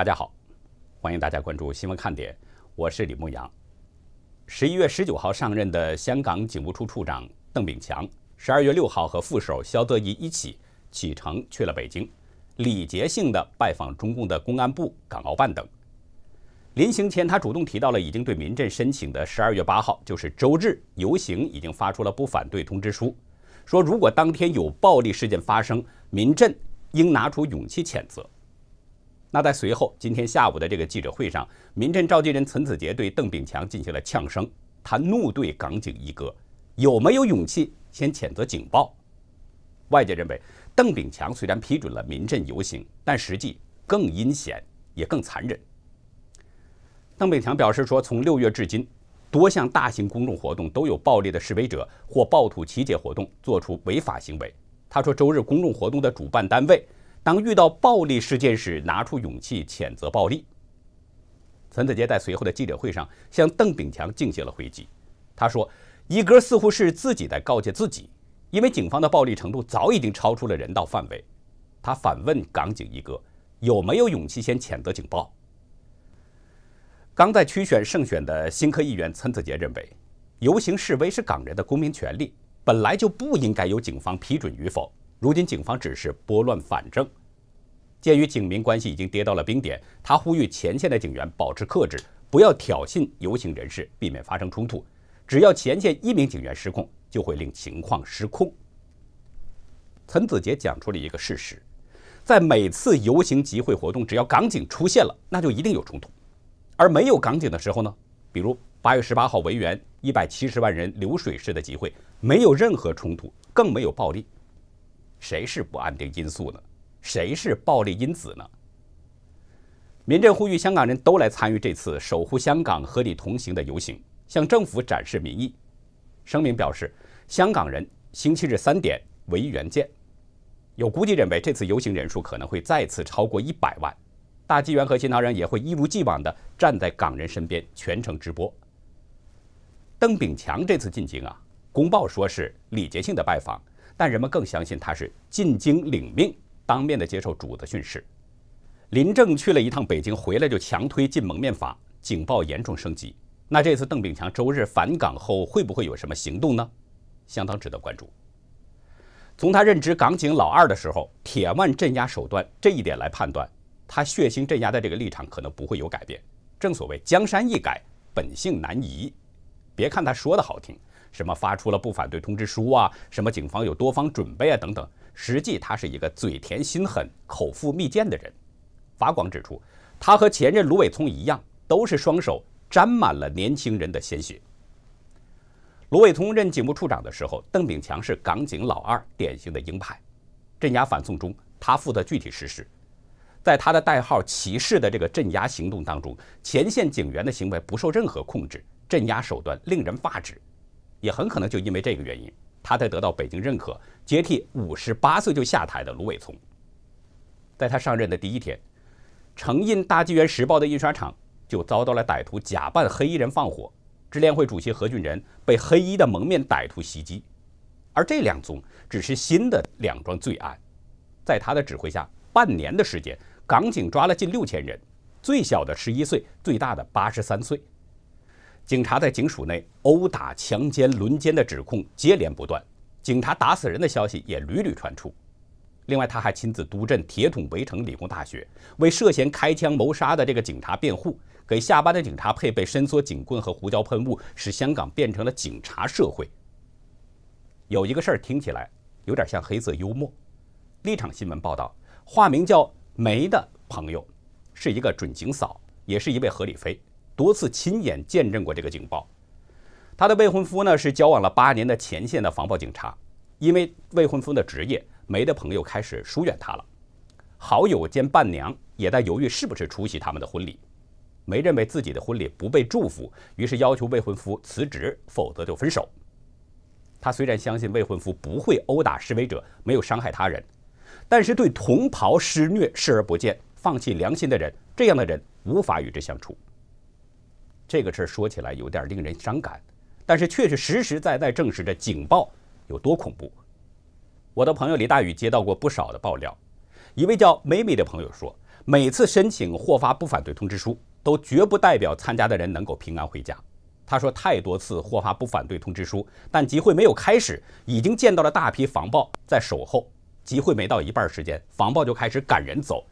大家好，欢迎大家关注新闻看点，我是李牧阳。十一月十九号上任的香港警务处处长邓炳强，十二月六号和副手肖德仪一起启程去了北京，礼节性的拜访中共的公安部、港澳办等。临行前，他主动提到了已经对民阵申请的十二月八号，就是周日游行，已经发出了不反对通知书，说如果当天有暴力事件发生，民阵应拿出勇气谴责。那在随后今天下午的这个记者会上，民政召集人岑子杰对邓炳强进行了呛声，他怒对港警一哥，有没有勇气先谴责警报？外界认为，邓炳强虽然批准了民政游行，但实际更阴险也更残忍。邓炳强表示说，从六月至今，多项大型公众活动都有暴力的示威者或暴徒集结活动做出违法行为。他说，周日公众活动的主办单位。当遇到暴力事件时，拿出勇气谴责暴力。陈子杰在随后的记者会上向邓炳强进行了回击。他说：“一哥似乎是自己在告诫自己，因为警方的暴力程度早已经超出了人道范围。”他反问港警一哥：“有没有勇气先谴责警报？”刚在区选胜选的新科议员陈子杰认为，游行示威是港人的公民权利，本来就不应该由警方批准与否。如今警方只是拨乱反正。鉴于警民关系已经跌到了冰点，他呼吁前线的警员保持克制，不要挑衅游行人士，避免发生冲突。只要前线一名警员失控，就会令情况失控。岑子杰讲出了一个事实：在每次游行集会活动，只要港警出现了，那就一定有冲突；而没有港警的时候呢？比如八月十八号，维园一百七十万人流水式的集会，没有任何冲突，更没有暴力。谁是不安定因素呢？谁是暴力因子呢？民阵呼吁香港人都来参与这次守护香港、合理同行的游行，向政府展示民意。声明表示，香港人星期日三点为原见。有估计认为，这次游行人数可能会再次超过一百万。大纪元和新唐人也会一如既往地站在港人身边，全程直播。邓炳强这次进京啊，公报说是礼节性的拜访。但人们更相信他是进京领命，当面的接受主子训示。林郑去了一趟北京，回来就强推进蒙面法，警报严重升级。那这次邓炳强周日返港后，会不会有什么行动呢？相当值得关注。从他任职港警老二的时候，铁腕镇压手段这一点来判断，他血腥镇压的这个立场可能不会有改变。正所谓江山易改，本性难移。别看他说的好听。什么发出了不反对通知书啊？什么警方有多方准备啊？等等，实际他是一个嘴甜心狠、口腹蜜饯的人。法广指出，他和前任卢伟聪一样，都是双手沾满了年轻人的鲜血。卢伟聪任警务处长的时候，邓炳强是港警老二，典型的鹰派，镇压反送中，他负责具体实施。在他的代号“骑士”的这个镇压行动当中，前线警员的行为不受任何控制，镇压手段令人发指。也很可能就因为这个原因，他才得到北京认可，接替五十八岁就下台的卢伟聪。在他上任的第一天，承印《大纪元时报》的印刷厂就遭到了歹徒假扮黑衣人放火，支联会主席何俊仁被黑衣的蒙面歹徒袭击。而这两宗只是新的两桩罪案。在他的指挥下，半年的时间，港警抓了近六千人，最小的十一岁，最大的八十三岁。警察在警署内殴打、强奸、轮奸的指控接连不断，警察打死人的消息也屡屡传出。另外，他还亲自督阵铁桶围城理工大学，为涉嫌开枪谋杀的这个警察辩护，给下班的警察配备伸缩警棍和胡椒喷雾，使香港变成了警察社会。有一个事儿听起来有点像黑色幽默。立场新闻报道，化名叫梅的朋友，是一个准警嫂，也是一位何理飞。多次亲眼见证过这个警报，她的未婚夫呢是交往了八年的前线的防暴警察。因为未婚夫的职业，梅的朋友开始疏远她了。好友兼伴娘也在犹豫是不是出席他们的婚礼。梅认为自己的婚礼不被祝福，于是要求未婚夫辞职，否则就分手。她虽然相信未婚夫不会殴打示威者，没有伤害他人，但是对同袍施虐视而不见、放弃良心的人，这样的人无法与之相处。这个事儿说起来有点令人伤感，但是确是实实在在证实着警报有多恐怖。我的朋友李大宇接到过不少的爆料。一位叫美美的朋友说，每次申请霍发不反对通知书，都绝不代表参加的人能够平安回家。他说，太多次霍发不反对通知书，但集会没有开始，已经见到了大批防暴在守候。集会没到一半时间，防暴就开始赶人走，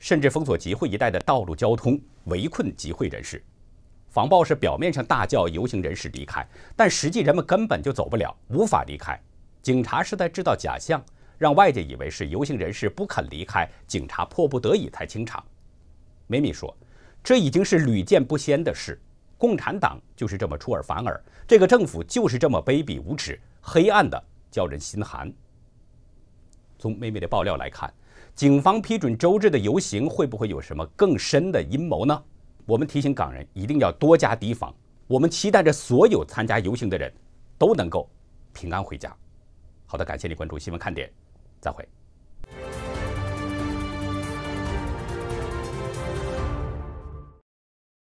甚至封锁集会一带的道路交通，围困集会人士。防暴是表面上大叫游行人士离开，但实际人们根本就走不了，无法离开。警察是在制造假象，让外界以为是游行人士不肯离开，警察迫不得已才清场。梅米说，这已经是屡见不鲜的事，共产党就是这么出尔反尔，这个政府就是这么卑鄙无耻，黑暗的叫人心寒。从梅米的爆料来看，警方批准周日的游行，会不会有什么更深的阴谋呢？我们提醒港人一定要多加提防。我们期待着所有参加游行的人都能够平安回家。好的，感谢你关注新闻看点，再会。